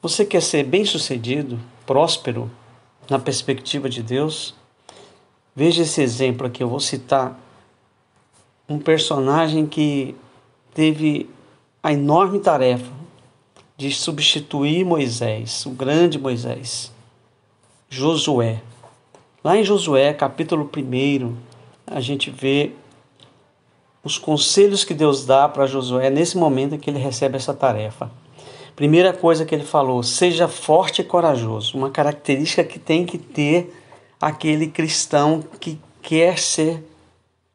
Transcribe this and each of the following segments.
Você quer ser bem-sucedido, próspero, na perspectiva de Deus? Veja esse exemplo aqui, eu vou citar um personagem que teve a enorme tarefa de substituir Moisés, o grande Moisés, Josué. Lá em Josué, capítulo 1, a gente vê os conselhos que Deus dá para Josué é nesse momento em que ele recebe essa tarefa. Primeira coisa que ele falou: seja forte e corajoso, uma característica que tem que ter aquele cristão que quer ser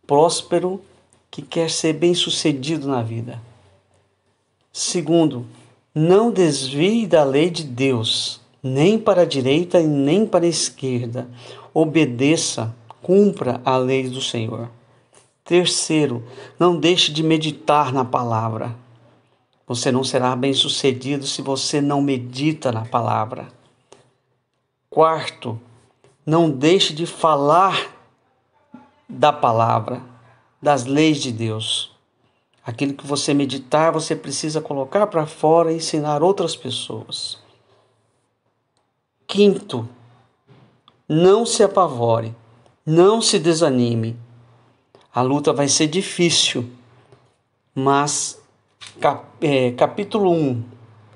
próspero, que quer ser bem-sucedido na vida. Segundo, não desvie da lei de Deus, nem para a direita e nem para a esquerda. Obedeça, cumpra a lei do Senhor. Terceiro, não deixe de meditar na palavra. Você não será bem-sucedido se você não medita na palavra. Quarto, não deixe de falar da palavra, das leis de Deus. Aquilo que você meditar, você precisa colocar para fora e ensinar outras pessoas. Quinto, não se apavore, não se desanime. A luta vai ser difícil, mas cap, é, capítulo 1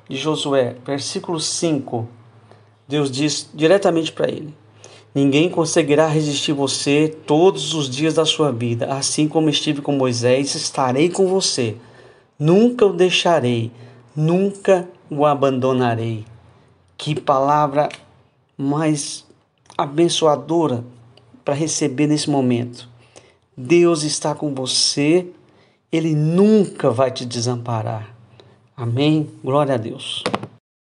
de Josué, versículo 5, Deus diz diretamente para ele: Ninguém conseguirá resistir você todos os dias da sua vida. Assim como estive com Moisés, estarei com você. Nunca o deixarei, nunca o abandonarei. Que palavra mais abençoadora para receber nesse momento. Deus está com você, Ele nunca vai te desamparar. Amém? Glória a Deus.